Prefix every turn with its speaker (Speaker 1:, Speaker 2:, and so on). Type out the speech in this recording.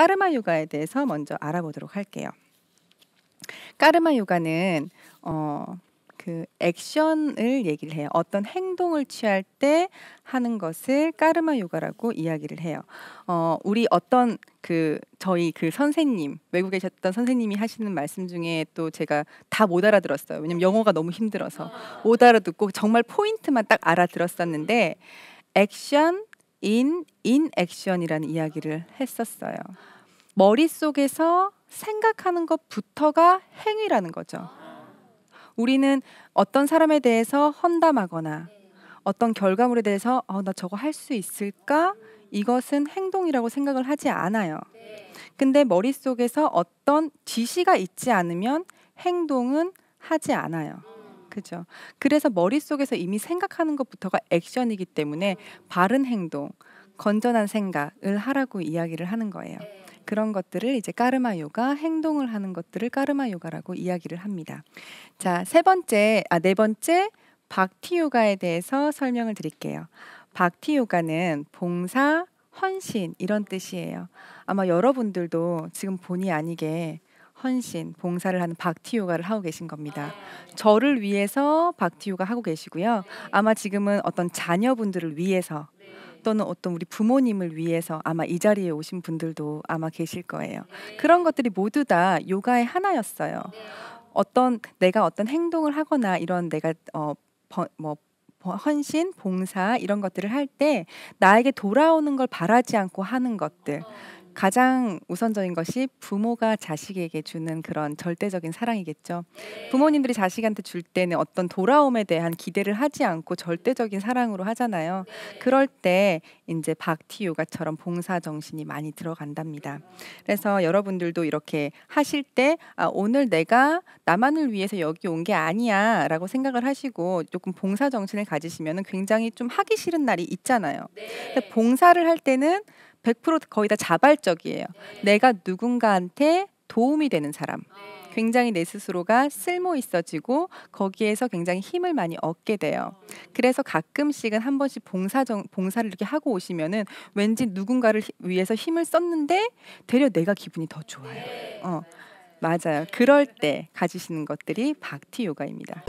Speaker 1: 까르마 요가에 대해서 먼저 알아보도록 할게요. 까르마 요가는 어, 그 액션을 얘기를 해요. 어떤 행동을 취할 때 하는 것을 까르마 요가라고 이야기를 해요. 어, 우리 어떤 그 저희 그 선생님 외국에 계셨던 선생님이 하시는 말씀 중에 또 제가 다 못 알아들었어요. 왜냐면 영어가 너무 힘들어서 못 알아듣고 정말 포인트만 딱 알아들었었는데 액션 인, 인 액션이라는 이야기를 했었어요. 머릿속에서 생각하는 것부터가 행위라는 거죠. 우리는 어떤 사람에 대해서 헌담하거나 어떤 결과물에 대해서 어, 나 저거 할 수 있을까? 이것은 행동이라고 생각을 하지 않아요. 근데 머릿속에서 어떤 지시가 있지 않으면 행동은 하지 않아요. 그죠. 그래서 머릿속에서 이미 생각하는 것부터가 액션이기 때문에 바른 행동, 건전한 생각을 하라고 이야기를 하는 거예요. 그런 것들을 이제 까르마 요가 행동을 하는 것들을 까르마 요가라고 이야기를 합니다. 자, 세 번째 아네 번째 박티 요가에 대해서 설명을 드릴게요. 박티 요가는 봉사, 헌신 이런 뜻이에요. 아마 여러분들도 지금 본의 아니게 헌신, 봉사를 하는 박티 요가를 하고 계신 겁니다. 저를 위해서 박티 요가 하고 계시고요. 아마 지금은 어떤 자녀분들을 위해서 또는 어떤 우리 부모님을 위해서 아마 이 자리에 오신 분들도 아마 계실 거예요. 그런 것들이 모두 다 요가의 하나였어요. 어떤 내가 어떤 행동을 하거나 이런 내가 어, 뭐, 뭐 헌신, 봉사 이런 것들을 할 때 나에게 돌아오는 걸 바라지 않고 하는 것들 가장 우선적인 것이 부모가 자식에게 주는 그런 절대적인 사랑이겠죠. 부모님들이 자식한테 줄 때는 어떤 돌아옴에 대한 기대를 하지 않고 절대적인 사랑으로 하잖아요. 그럴 때 이제 박티 요가처럼 봉사 정신이 많이 들어간답니다. 그래서 여러분들도 이렇게 하실 때 아, 오늘 내가 나만을 위해서 여기 온 게 아니야라고 생각을 하시고 조금 봉사 정신을 가지시면 굉장히 좀 하기 싫은 날이 있잖아요. 봉사를 할 때는 100% 거의 다 자발적이에요. 네. 내가 누군가한테 도움이 되는 사람. 네. 굉장히 내 스스로가 쓸모 있어지고 거기에서 굉장히 힘을 많이 얻게 돼요. 음. 그래서 가끔씩은 한 번씩 봉사 정, 봉사를 이렇게 하고 오시면은 왠지 누군가를 위해서 힘을 썼는데 되려 내가 기분이 더 좋아요. 네. 어. 맞아요. 그럴 때 가지시는 것들이 박티 요가입니다.